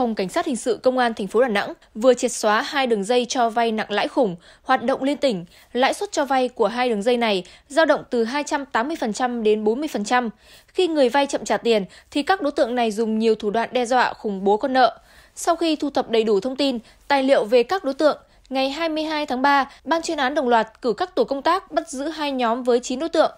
Phòng Cảnh sát Hình sự Công an thành phố Đà Nẵng vừa triệt xóa hai đường dây cho vay nặng lãi khủng, hoạt động liên tỉnh. Lãi suất cho vay của hai đường dây này dao động từ 280% đến 40%. Khi người vay chậm trả tiền thì các đối tượng này dùng nhiều thủ đoạn đe dọa khủng bố con nợ. Sau khi thu thập đầy đủ thông tin, tài liệu về các đối tượng, ngày 22 tháng 3, ban chuyên án đồng loạt cử các tổ công tác bắt giữ hai nhóm với 9 đối tượng.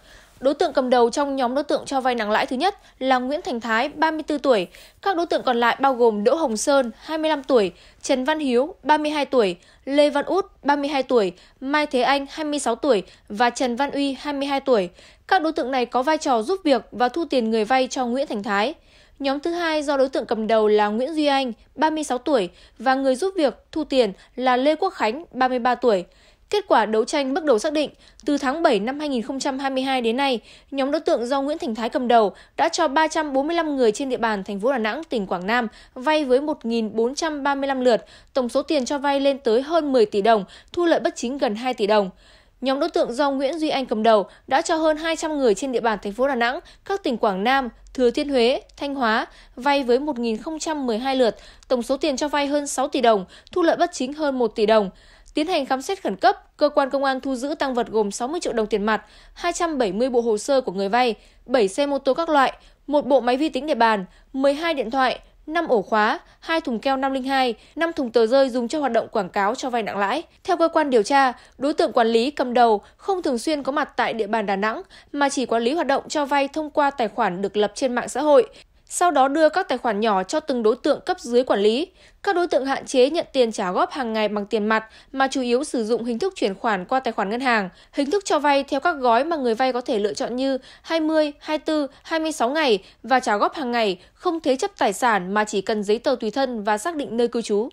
Đối tượng cầm đầu trong nhóm đối tượng cho vay nặng lãi thứ nhất là Nguyễn Thành Thái, 34 tuổi. Các đối tượng còn lại bao gồm Đỗ Hồng Sơn, 25 tuổi, Trần Văn Hiếu, 32 tuổi, Lê Văn Út, 32 tuổi, Mai Thế Anh, 26 tuổi và Trần Văn Uy, 22 tuổi. Các đối tượng này có vai trò giúp việc và thu tiền người vay cho Nguyễn Thành Thái. Nhóm thứ hai do đối tượng cầm đầu là Nguyễn Duy Anh, 36 tuổi và người giúp việc thu tiền là Lê Quốc Khánh, 33 tuổi. Kết quả đấu tranh bước đầu xác định, từ tháng 7 năm 2022 đến nay, nhóm đối tượng do Nguyễn Thành Thái cầm đầu đã cho 345 người trên địa bàn thành phố Đà Nẵng, tỉnh Quảng Nam vay với 1.435 lượt, tổng số tiền cho vay lên tới hơn 10 tỷ đồng, thu lợi bất chính gần 2 tỷ đồng. Nhóm đối tượng do Nguyễn Duy Anh cầm đầu đã cho hơn 200 người trên địa bàn thành phố Đà Nẵng, các tỉnh Quảng Nam, Thừa Thiên Huế, Thanh Hóa vay với 1.012 lượt, tổng số tiền cho vay hơn 6 tỷ đồng, thu lợi bất chính hơn 1 tỷ đồng. Tiến hành khám xét khẩn cấp, cơ quan công an thu giữ tăng vật gồm 60 triệu đồng tiền mặt, 270 bộ hồ sơ của người vay, 7 xe mô tô các loại, một bộ máy vi tính để bàn, 12 điện thoại, 5 ổ khóa, 2 thùng keo 502, 5 thùng tờ rơi dùng cho hoạt động quảng cáo cho vay nặng lãi. Theo cơ quan điều tra, đối tượng quản lý cầm đầu không thường xuyên có mặt tại địa bàn Đà Nẵng mà chỉ quản lý hoạt động cho vay thông qua tài khoản được lập trên mạng xã hội sau đó đưa các tài khoản nhỏ cho từng đối tượng cấp dưới quản lý. Các đối tượng hạn chế nhận tiền trả góp hàng ngày bằng tiền mặt mà chủ yếu sử dụng hình thức chuyển khoản qua tài khoản ngân hàng, hình thức cho vay theo các gói mà người vay có thể lựa chọn như 20, 24, 26 ngày và trả góp hàng ngày, không thế chấp tài sản mà chỉ cần giấy tờ tùy thân và xác định nơi cư trú.